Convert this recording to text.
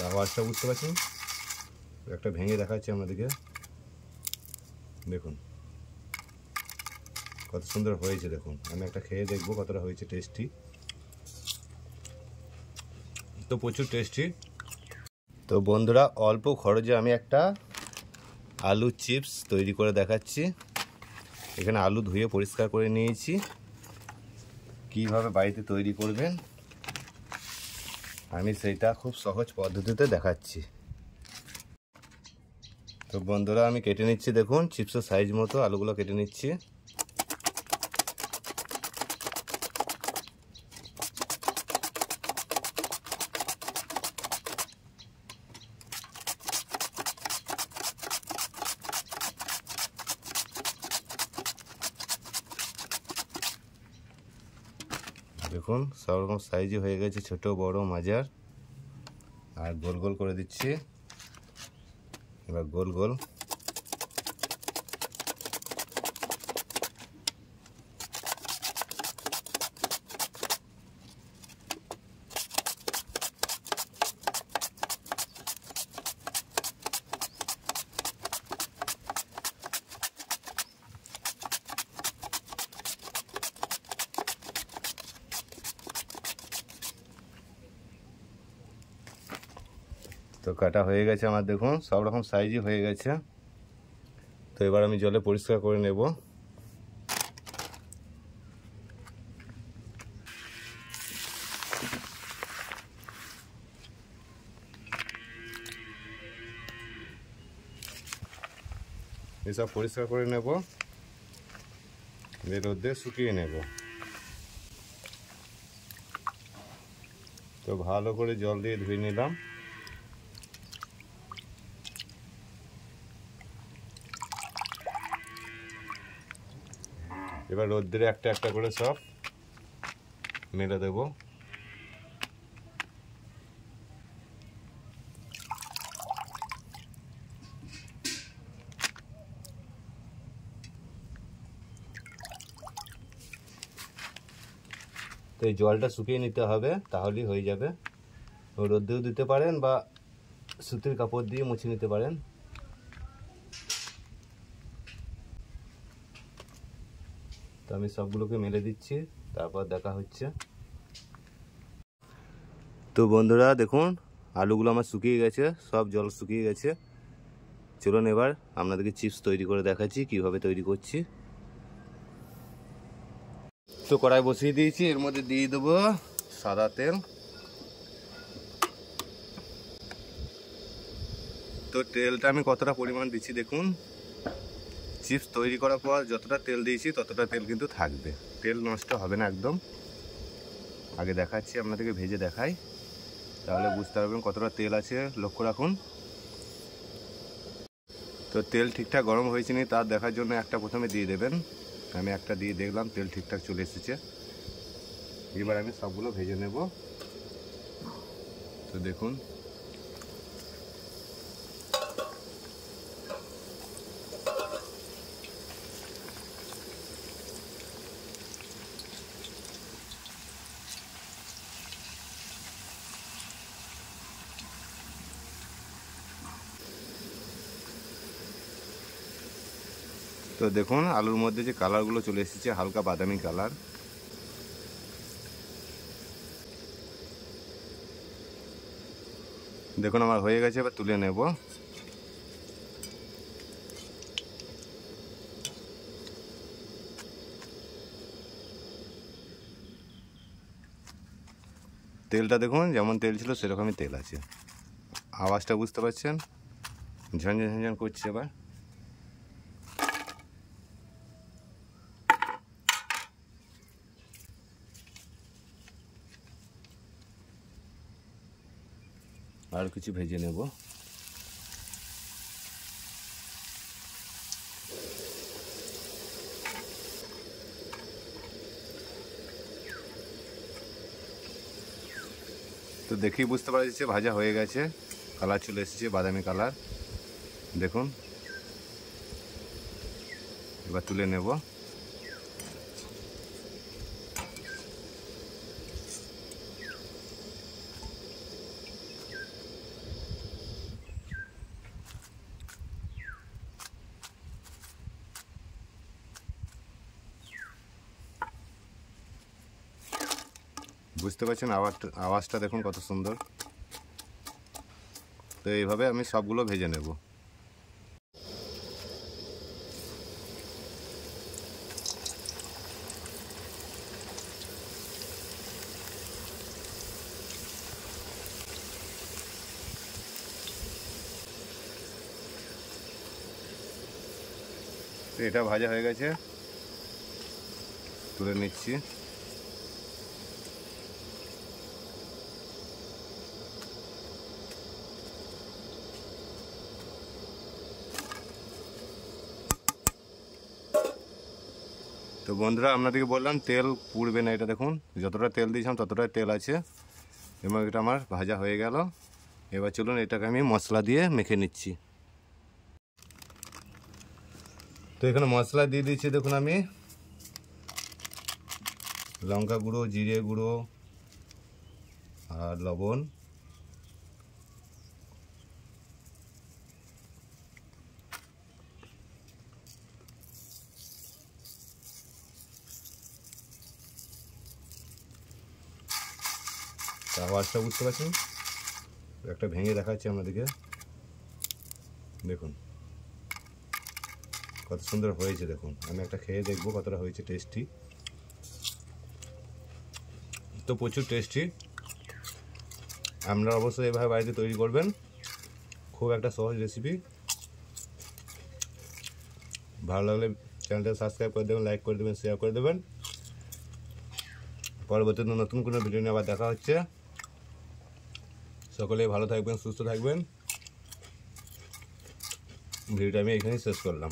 আওয়াজটা আচ্ছা বুঝতে পারছেন একটা ভেঙে দেখাচ্ছি আপনাদেরকে দেখুন কত সুন্দর হয়েছে দেখুন আমি একটা খেয়ে দেখবো কতটা হয়েছে টেস্টি তো প্রচুর টেস্টি তো বন্ধুরা অল্প খরচে আমি একটা আলু চিপস তৈরি করে দেখাচ্ছি এখানে আলু ধুয়ে পরিষ্কার করে নিয়েছি কিভাবে বাড়িতে তৈরি করবেন আমি সেইটা খুব সহজ পদ্ধতিতে দেখাচ্ছি তো বন্ধুরা আমি কেটে নিচ্ছি দেখুন চিপসের সাইজ মতো আলুগুলো কেটে নিচ্ছি দেখুন সব রকম সাইজে হয়ে গেছে ছোট বড় মাজার আর গোল গোল করে দিচ্ছি এবার গোল গোল তো কাটা হয়ে গেছে আমার দেখুন সব রকম সাইজই হয়ে গেছে তো এবার আমি জলে পরিষ্কার করে নেব এসব পরিষ্কার করে নেব রোদে শুকিয়ে নেব তো ভালো করে জল দিয়ে ধুয়ে নিলাম এবার রোদ্রে একটা একটা করে সব মেরে দেবো তো এই জলটা শুকিয়ে নিতে হবে তাহলেই হয়ে যাবে রোদ্রেও দিতে পারেন বা সুতির কাপড় দিয়ে মুছে নিতে পারেন তো আমি সবগুলোকে মেলে দিচ্ছি তারপর দেখা হচ্ছে তো বন্ধুরা দেখুন আলুগুলো আমার শুকিয়ে গেছে সব জল শুকিয়ে গেছে চলুন এবার আপনাদেরকে চিপস তৈরি করে দেখাচ্ছি কিভাবে তৈরি করছি তো কড়াই বসিয়ে দিয়েছি এর মধ্যে দিয়ে দেবো সাদা তেল তো তেলটা আমি কতটা পরিমাণ দিচ্ছি দেখুন চিপস তৈরি করার পর যতটা তেল দিয়েছি ততটা তেল কিন্তু থাকবে তেল নষ্ট হবে না একদম আগে দেখাচ্ছি আপনাদেরকে ভেজে দেখাই তাহলে বুঝতে পারবেন কতটা তেল আছে লক্ষ্য রাখুন তো তেল ঠিকঠাক গরম হয়েছে নি তার দেখার জন্য একটা প্রথমে দিয়ে দেবেন আমি একটা দিয়ে দেখলাম তেল ঠিকঠাক চলে এসেছে এবার আমি সবগুলো ভেজে নেব তো দেখুন তো দেখুন আলুর মধ্যে যে কালারগুলো চলে এসেছে হালকা বাদামি কালার দেখুন আমার হয়ে গেছে এবার তুলে নেব তেলটা দেখুন যেমন তেল ছিল সেরকমই তেল আছে আওয়াজটা বুঝতে পারছেন ঝনঝন ঝনঝন করছে এবার আর কিছু ভেজে নেব তো দেখেই বুঝতে পারা যাচ্ছে ভাজা হয়ে গেছে কালার চলে এসেছে বাদামি কালার দেখুন এবার তুলে নেব বুঝতে পারছেন আওয়াজটা আওয়াজটা দেখুন কত সুন্দর তো এইভাবে আমি সবগুলো ভেজে নেব এটা ভাজা হয়ে গেছে তুলে নিচ্ছি তো বন্ধুরা আপনাদেরকে বললাম তেল পুড়বে না এটা দেখুন যতটা তেল দিয়েছিলাম ততটাই তেল আছে এবং এটা আমার ভাজা হয়ে গেল এবার চলুন এটাকে আমি মশলা দিয়ে মেখে নিচ্ছি তো এখানে মশলা দিয়ে দিচ্ছি দেখুন আমি লঙ্কা গুঁড়ো জিরে গুঁড়ো আর লবণ আওয়াজটা বুঝতে পারছেন একটা ভেঙে দেখাচ্ছি আমাদেরকে দেখুন কত সুন্দর হয়েছে দেখুন আমি একটা খেয়ে দেখবো কতটা হয়েছে টেস্টি তো প্রচুর টেস্টি আপনারা অবশ্যই এভাবে বাড়িতে তৈরি করবেন খুব একটা সহজ রেসিপি ভালো লাগলে চ্যানেলটা সাবস্ক্রাইব করে দেবেন লাইক করে দেবেন শেয়ার করে দেবেন পরবর্তীতে নতুন কোনো ভিডিও নিয়ে আবার দেখা হচ্ছে সকলে ভালো থাকবেন সুস্থ থাকবেন ভিডিওটা আমি এখানেই শেষ করলাম